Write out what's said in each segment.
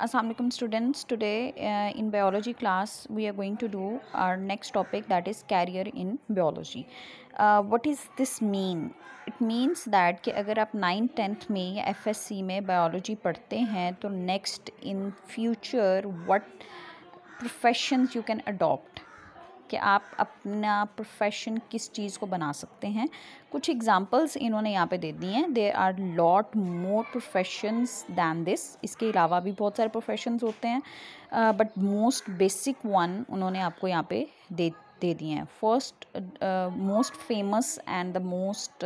Aslam students today in biology class we are going to do our next topic that is career in biology what is this mean it means that कि अगर आप nine tenth में या F में biology पढ़ते हैं तो next in future what professions you can adopt कि आप अपना प्रोफेशन किस चीज़ को बना सकते हैं कुछ एग्ज़ाम्पल्स इन्होंने यहाँ पे दे दी हैं there are lot more professions than this इसके अलावा भी बहुत सारे प्रोफेशंस होते हैं बट मोस्ट बेसिक वन उन्होंने आपको यहाँ पे दे दे दिए हैं first most famous and the most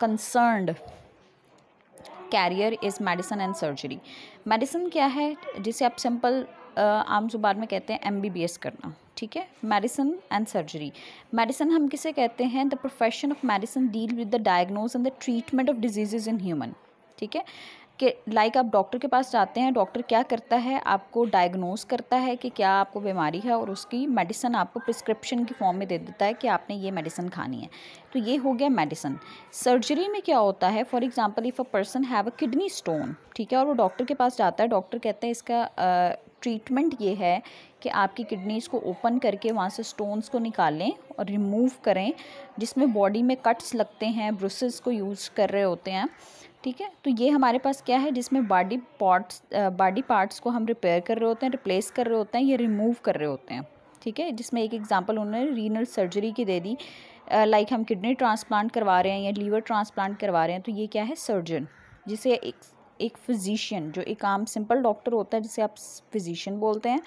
concerned career is medicine and surgery medicine क्या है जिसे आप सिंपल आम जुबान में कहते हैं एमबीबीएस करना ठीक है मेडिसिन एंड सर्जरी मेडिसिन हम किसे कहते हैं the profession of medicine deal with the diagnose and the treatment of diseases in human ठीक है कि लाइक आप डॉक्टर के पास जाते हैं डॉक्टर क्या करता है आपको डायग्नोज करता है कि क्या आपको बीमारी है और उसकी मेडिसिन आपको प्रिस्क्रिप्शन की फॉर्म में दे देता है कि आपने ये मेडिसिन खानी है तो ये हो गया मेडिसिन सर्जरी में क्या होता है for example if a person have a kidney stone ठीक है और वो डॉक्टर के पास जाता है डॉक्टर कहते हैं इसका ट्रीटमेंट ये है कि आपकी किडनीज़ को ओपन करके वहाँ से स्टोन्स को निकालें और रिमूव करें जिसमें बॉडी में कट्स लगते हैं ब्रुसेस को यूज़ कर रहे होते हैं ठीक है तो ये हमारे पास क्या है जिसमें बॉडी पार्ट्स बॉडी पार्ट्स को हम रिपेयर कर रहे होते हैं रिप्लेस कर रहे होते हैं या रिमूव कर रहे होते हैं ठीक है जिसमें एक एग्जांपल उन्होंने रीनल सर्जरी की दे दी लाइक हम किडनी ट्रांसप्लांट करवा रहे हैं या लीवर ट्रांसप्लांट करवा रहे हैं तो ये क्या है सर्जन जिसे एक एक फिजिशियन जो एक आम सिंपल डॉक्टर होता है जिसे आप फिजिशियन बोलते हैं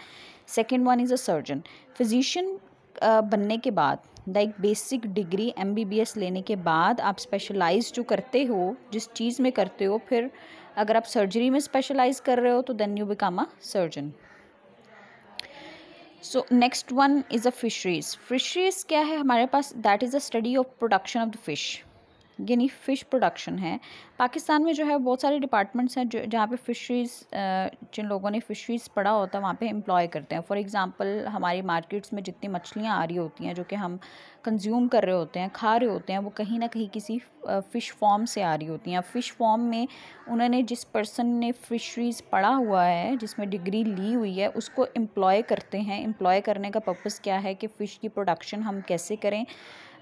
second one is a surgeon physician बनने के बाद like basic degree M B B S लेने के बाद आप स्पेशलाइज जो करते हो जिस चीज़ में करते हो फिर अगर आप सर्जरी में स्पेशलाइज कर रहे हो तो then you become a surgeon so next one is a fisheries fisheries क्या है हमारे पास that is a study of production of the fish यानी फ़िश प्रोडक्शन है पाकिस्तान में जो है बहुत सारे डिपार्टमेंट्स हैं जो जहाँ पे फ़िशरीज़ जिन लोगों ने फ़िशरीज़ पढ़ा होता है वहाँ पे एम्प्लॉय करते हैं फॉर एग्ज़ाम्पल हमारी मार्केट्स में जितनी मछलियाँ आ रही होती हैं जो कि हम कंज्यूम कर रहे होते हैं खा रहे होते हैं वो कहीं ना कहीं किसी फ़िश फॉर्म से आ रही होती हैं फ़िश फॉर्म में उन्होंने जिस पर्सन ने फ़िशरीज़ पढ़ा हुआ है जिसमें डिग्री ली हुई है उसको एम्प्लॉय करते हैं एम्प्लॉय करने का पर्पज़ क्या है कि फ़िश की प्रोडक्शन हम कैसे करें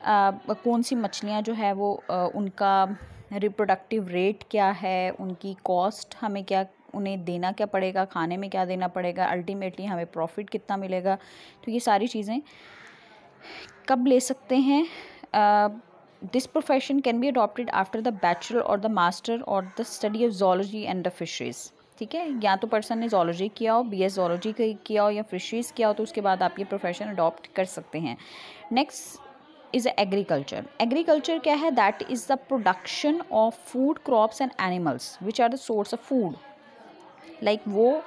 कौन सी मछलियाँ जो है वो उनका रिप्रोडक्टिव रेट क्या है उनकी कॉस्ट हमें क्या उन्हें देना क्या पड़ेगा खाने में क्या देना पड़ेगा अल्टीमेटली हमें प्रॉफिट कितना मिलेगा तो ये सारी चीज़ें कब ले सकते हैं this profession can be adopted after the bachelor और द मास्टर और the study of zoology and the fisheries ठीक है या तो पर्सन ने जोलॉजी किया हो बी एस जोलॉजी किया हो या फिशरीज़ किया हो तो उसके बाद आप ये प्रोफेशन अडॉप्ट कर सकते हैं नेक्स्ट इज़ एग्रीकल्चर एग्रीकल्चर क्या है that is the production of food crops and animals which are the source of food like वो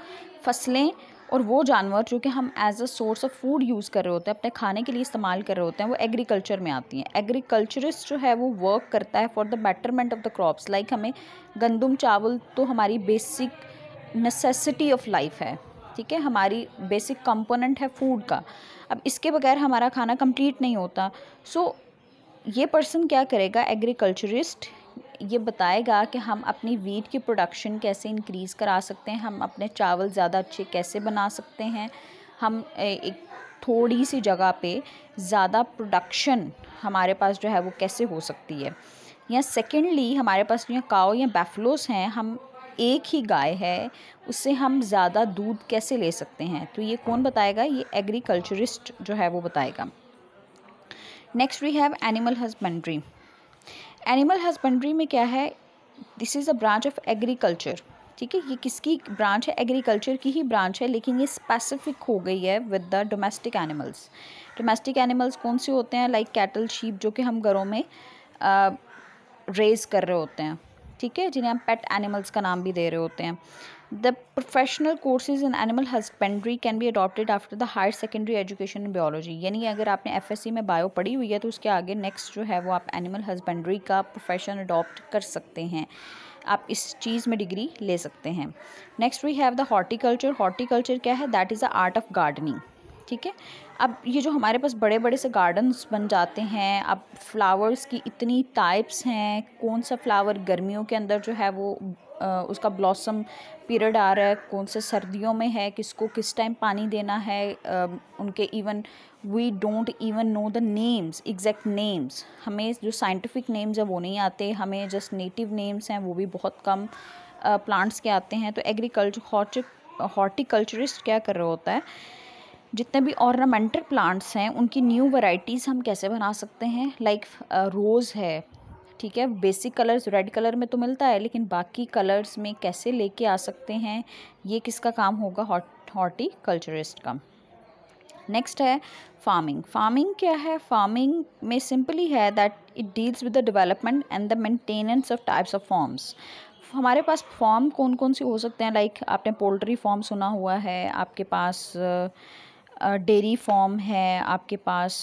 फसलें और वो जानवर जो कि हम as a source of food use कर रहे होते हैं अपने खाने के लिए इस्तेमाल कर रहे होते हैं वो एग्रीकल्चर में आती हैं एग्रीकल्चरिस्ट जो है वो वर्क करता है for the betterment of the crops like हमें गंदम चावल तो हमारी बेसिक नेसेसिटी ऑफ लाइफ है ठीक है हमारी बेसिक कंपोनेंट है फूड का अब इसके बगैर हमारा खाना कंप्लीट नहीं होता सो ये पर्सन क्या करेगा एग्रीकल्चरिस्ट ये बताएगा कि हम अपनी वीट की प्रोडक्शन कैसे इंक्रीज़ करा सकते हैं हम अपने चावल ज़्यादा अच्छे कैसे बना सकते हैं हम एक थोड़ी सी जगह पे ज़्यादा प्रोडक्शन हमारे पास जो है वो कैसे हो सकती है या सेकेंडली हमारे पास जो काओ या बैफलोस हैं हम एक ही गाय है उससे हम ज़्यादा दूध कैसे ले सकते हैं तो ये कौन बताएगा ये एग्रीकल्चरिस्ट जो है वो बताएगा next we have animal husbandry animal husbandry में क्या है this is a branch of agriculture ठीक है ये किसकी ब्रांच है एग्रीकल्चर की ही ब्रांच है लेकिन ये स्पेसिफिक हो गई है with the domestic animals domestic animals कौन से होते हैं लाइक कैटल शीप जो कि हम घरों में रेज कर रहे होते हैं ठीक है जिन्हें हम पेट एनिमल्स का नाम भी दे रहे होते हैं the professional courses in animal husbandry can be adopted after the higher secondary education in biology यानी अगर आपने एफ में बायो पढ़ी हुई है तो उसके आगे नेक्स्ट जो है वो आप एनिमल हस्बेंड्री का प्रोफेशन अडॉप्ट कर सकते हैं आप इस चीज़ में डिग्री ले सकते हैं next we have the horticulture horticulture क्या है that is the art of gardening ठीक है अब ये जो हमारे पास बड़े बड़े से गार्डन्स बन जाते हैं अब फ्लावर्स की इतनी टाइप्स हैं कौन सा फ्लावर गर्मियों के अंदर जो है वो आ, उसका ब्लॉसम पीरियड आ रहा है कौन से सर्दियों में है किसको किस टाइम पानी देना है आ, उनके even we don't even know the names exact names हमें जो साइंटिफिक नेम्स हैं वो नहीं आते हमें जस्ट नेटिव नेम्स हैं वो भी बहुत कम प्लांट्स के आते हैं तो एग्रीकल्चर हॉर्टिकल्चरिस्ट क्या कर रहा होता है जितने भी ऑर्नामेंटल प्लांट्स हैं उनकी न्यू वैरायटीज़ हम कैसे बना सकते हैं लाइक रोज़ है ठीक है बेसिक कलर्स रेड कलर में तो मिलता है लेकिन बाकी कलर्स में कैसे लेके आ सकते हैं ये किसका काम होगा हॉट कल्चरिस्ट का नेक्स्ट है फार्मिंग फार्मिंग क्या है फार्मिंग में सिंपली है that it deals with the development and the maintenance of types of farms हमारे पास फॉर्म कौन कौन से हो सकते हैं लाइक like, आपने पोल्ट्री फॉर्म सुना हुआ है आपके पास uh, डेरी फॉर्म है आपके पास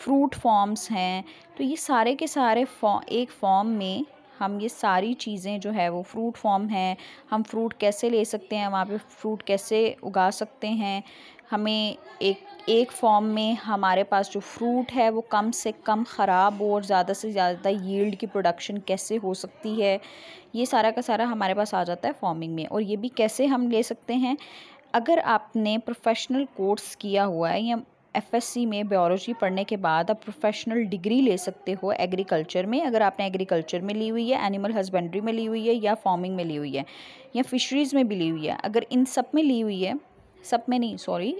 फ्रूट फॉर्म्स हैं तो ये सारे के सारे फॉर्म एक फॉर्म में हम ये सारी चीज़ें जो है वो फ्रूट फॉर्म है हम फ्रूट कैसे ले सकते हैं वहाँ पे फ्रूट कैसे उगा सकते हैं हमें एक एक फॉर्म में हमारे पास जो फ्रूट है वो कम से कम ख़राब और ज़्यादा से ज़्यादा यील्ड की प्रोडक्शन कैसे हो सकती है ये सारा का सारा हमारे पास आ जाता है फॉर्मिंग में और ये भी कैसे हम ले सकते हैं अगर आपने प्रोफेशनल कोर्स किया हुआ है या एफएससी में बायोलॉजी पढ़ने के बाद आप प्रोफेशनल डिग्री ले सकते हो एग्रीकल्चर में अगर आपने एग्रीकल्चर में ली हुई है एनिमल हस्बेंड्री में ली हुई है या फार्मिंग में ली हुई है या फिशरीज़ में भी ली हुई है अगर इन सब में ली हुई है सब में नहीं सॉरी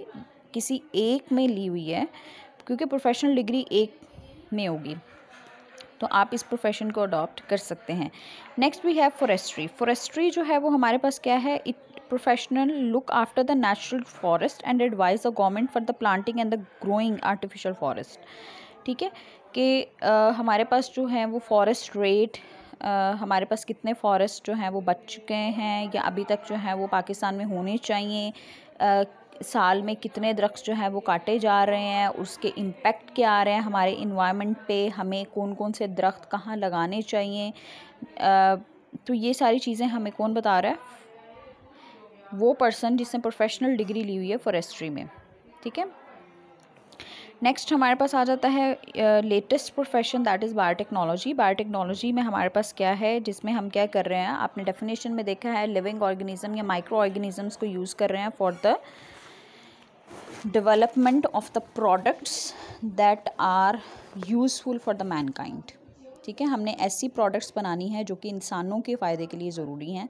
किसी एक में ली हुई है क्योंकि प्रोफेशनल डिग्री एक में होगी तो आप इस प्रोफेशन को अडॉप्ट कर सकते हैं next we have forestry forestry जो है वो हमारे पास क्या है it professional look after the natural forest and advise the government for the planting and the growing artificial forest ठीक है कि हमारे पास जो है वो फॉरेस्ट रेट हमारे पास कितने फॉरेस्ट जो हैं वो बच चुके हैं या अभी तक जो है वो पाकिस्तान में होने चाहिए uh, साल में कितने दरख्त जो हैं वो काटे जा रहे हैं उसके इम्पैक्ट क्या आ रहे हैं हमारे इन्वायरमेंट पे हमें कौन कौन से दरख्त कहाँ लगाने चाहिए uh, तो ये सारी चीज़ें हमें कौन बता रहा है वो पर्सन जिसने प्रोफेशनल डिग्री ली हुई है फॉरेस्ट्री में ठीक है नेक्स्ट हमारे पास आ जाता है latest profession that is biotechnology biotechnology में हमारे पास क्या है जिसमें हम क्या कर रहे हैं आपने डेफिनेशन में देखा है लिविंग ऑर्गेनिज्म या माइक्रो ऑर्गेनिजम्स को यूज़ कर रहे हैं for the development of the products that are useful for the mankind ठीक है हमने ऐसी प्रोडक्ट्स बनानी है जो कि इंसानों के फ़ायदे के लिए ज़रूरी हैं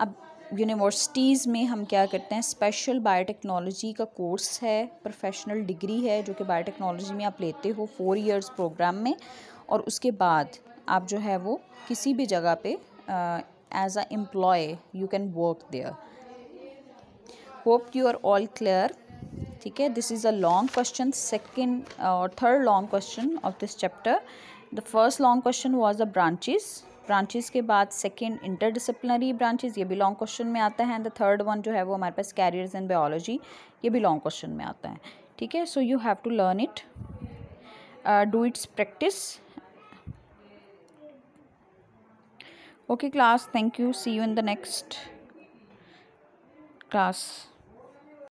अब यूनिवर्सिटीज़ में हम क्या करते हैं स्पेशल बायोटेक्नोलॉजी का कोर्स है प्रोफेशनल डिग्री है जो कि बायोटेक्नोलॉजी में आप लेते हो फोर इयर्स प्रोग्राम में और उसके बाद आप जो है वो किसी भी जगह पे as a employ you can work there hope you are all clear ठीक है this is a long question second और third long question of this chapter the first long question was the branches branches के बाद inter interdisciplinary branches ये भी long question में आता है एंड द थर्ड वन जो है वो हमारे पास कैरियर्स इन बायोलॉजी ये भी लॉन्ग क्वेश्चन में आता है ठीक है so you have to learn it do it's practice okay class thank you see you in the next class